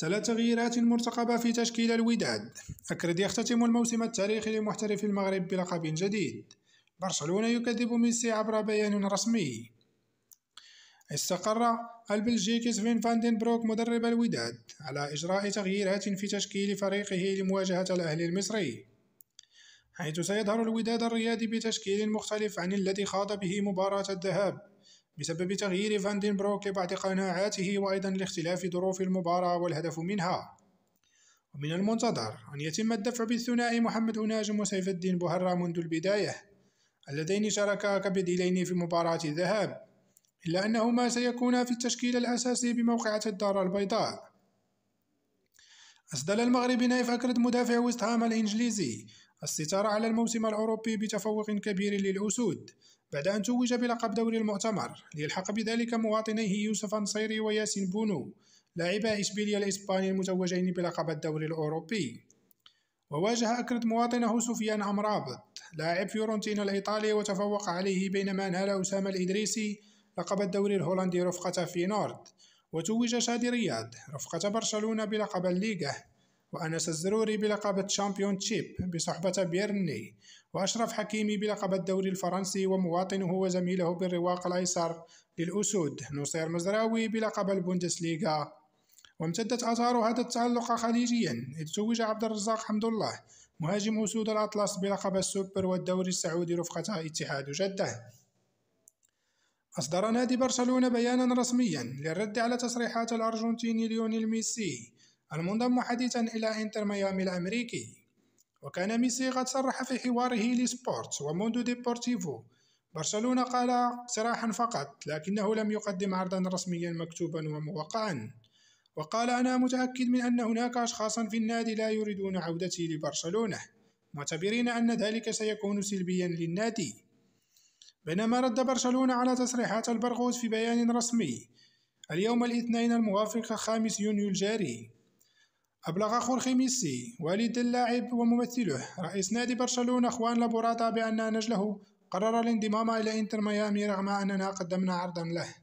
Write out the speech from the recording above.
ثلاث تغييرات مرتقبة في تشكيل الوداد أكرد يختتم الموسم التاريخي لمحترف المغرب بلقب جديد برشلونة يكذب ميسي عبر بيان رسمي استقر البلجيكي سفين فاندين بروك مدرب الوداد على إجراء تغييرات في تشكيل فريقه لمواجهة الأهلي المصري حيث سيظهر الوداد الرياضي بتشكيل مختلف عن الذي خاض به مباراة الذهاب بسبب تغيير فاندين بروك بعد قناعاته وأيضا لاختلاف ظروف المباراة والهدف منها ومن المنتظر أن يتم الدفع بالثنائي محمد أناجم وسيف الدين بوهرة منذ البداية اللذين شاركا كبديلين في مباراة الذهاب إلا أنهما سيكونا في التشكيل الأساسي بموقعة الدار البيضاء أسدل المغربي نايف أكرد مدافع وست هام الإنجليزي الستارة على الموسم الأوروبي بتفوق كبير للأسود بعد أن توج بلقب دوري المؤتمر ليلحق بذلك مواطنيه يوسف نصيري وياسين بونو لاعبا إشبيليا الإسباني المتوجين بلقب الدوري الأوروبي وواجه أكرد مواطنه سفيان أمرابط لاعب فيورنتينا الإيطالي وتفوق عليه بينما نال أسامة الإدريسي لقب الدوري الهولندي رفقة في نورد وتوج شادي رياض رفقة برشلونة بلقب الليغا وأنس الزروري بلقب تشامبيون تشيب بصحبة بيرني وأشرف حكيمي بلقب الدوري الفرنسي ومواطنه وزميله بالرواق الأيسر للأسود نصير مزراوي بلقب البوندسليغا وامتدت آثار هذا التألق خليجيا إذ توج عبد الرزاق حمد الله مهاجم أسود الأطلس بلقب السوبر والدوري السعودي رفقة اتحاد جدة أصدر نادي برشلونة بيانا رسميا للرد على تصريحات الأرجنتيني ليونيل ميسي المنضم حديثا إلى إنتر ميامي الأمريكي وكان ميسي قد صرح في حواره لسبورتس وموندو ديبورتيفو برشلونة قال صراحا فقط لكنه لم يقدم عرضا رسميا مكتوبا وموقعا وقال أنا متأكد من أن هناك أشخاصا في النادي لا يريدون عودتي لبرشلونة معتبرين أن ذلك سيكون سلبيا للنادي بينما رد برشلونة على تصريحات البرغوث في بيان رسمي اليوم الاثنين الموافق 5 يونيو الجاري أبلغ خورخي ميسي والد اللاعب وممثله رئيس نادي برشلونة خوان لابوراتا بأن نجله قرر الانضمام إلى إنتر ميامي رغم أننا قدمنا عرضا له